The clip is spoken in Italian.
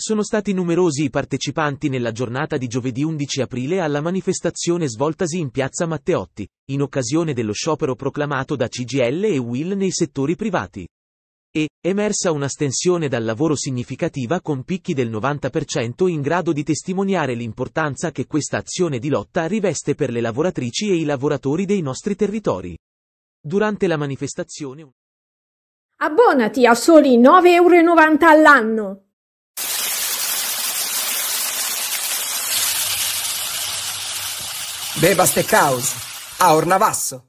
Sono stati numerosi i partecipanti nella giornata di giovedì 11 aprile alla manifestazione svoltasi in piazza Matteotti, in occasione dello sciopero proclamato da CGL e Will nei settori privati. E, emersa una stensione dal lavoro significativa con picchi del 90% in grado di testimoniare l'importanza che questa azione di lotta riveste per le lavoratrici e i lavoratori dei nostri territori. Durante la manifestazione... Abbonati a soli 9,90 euro all'anno! Beba Steakhouse a Ornavasso.